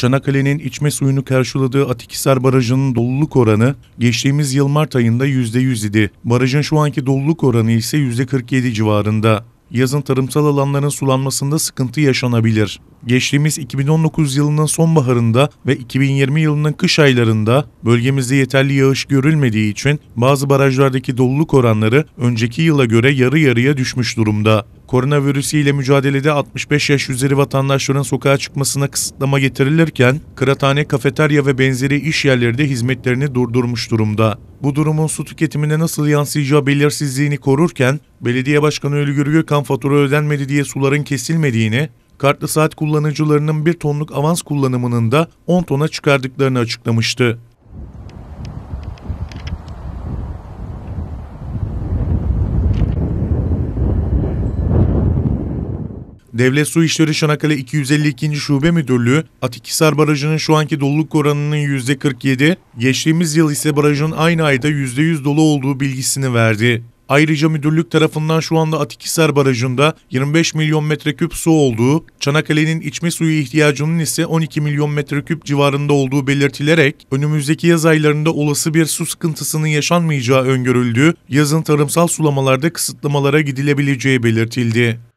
Çanakkale'nin içme suyunu karşıladığı Atikisar Barajı'nın doluluk oranı geçtiğimiz yıl Mart ayında %100 idi. Barajın şu anki doluluk oranı ise %47 civarında yazın tarımsal alanların sulanmasında sıkıntı yaşanabilir. Geçtiğimiz 2019 yılının sonbaharında ve 2020 yılının kış aylarında bölgemizde yeterli yağış görülmediği için bazı barajlardaki doluluk oranları önceki yıla göre yarı yarıya düşmüş durumda. Koronavirüsüyle mücadelede 65 yaş üzeri vatandaşların sokağa çıkmasına kısıtlama getirilirken, kıraathane, kafeterya ve benzeri iş yerleri de hizmetlerini durdurmuş durumda. Bu durumun su tüketimine nasıl yansıyacağı belirsizliğini korurken, Belediye Başkanı Ölgür Gökhan fatura ödenmedi diye suların kesilmediğini, kartlı saat kullanıcılarının bir tonluk avans kullanımının da 10 tona çıkardıklarını açıklamıştı. Devlet Su İşleri Çanakkale 252. Şube Müdürlüğü, Atikisar Barajı'nın şu anki doluluk oranının %47, geçtiğimiz yıl ise barajın aynı ayda %100 dolu olduğu bilgisini verdi. Ayrıca müdürlük tarafından şu anda Atikisar Barajı'nda 25 milyon metreküp su olduğu, Çanakkale'nin içme suyu ihtiyacının ise 12 milyon metreküp civarında olduğu belirtilerek önümüzdeki yaz aylarında olası bir su sıkıntısının yaşanmayacağı öngörüldü, yazın tarımsal sulamalarda kısıtlamalara gidilebileceği belirtildi.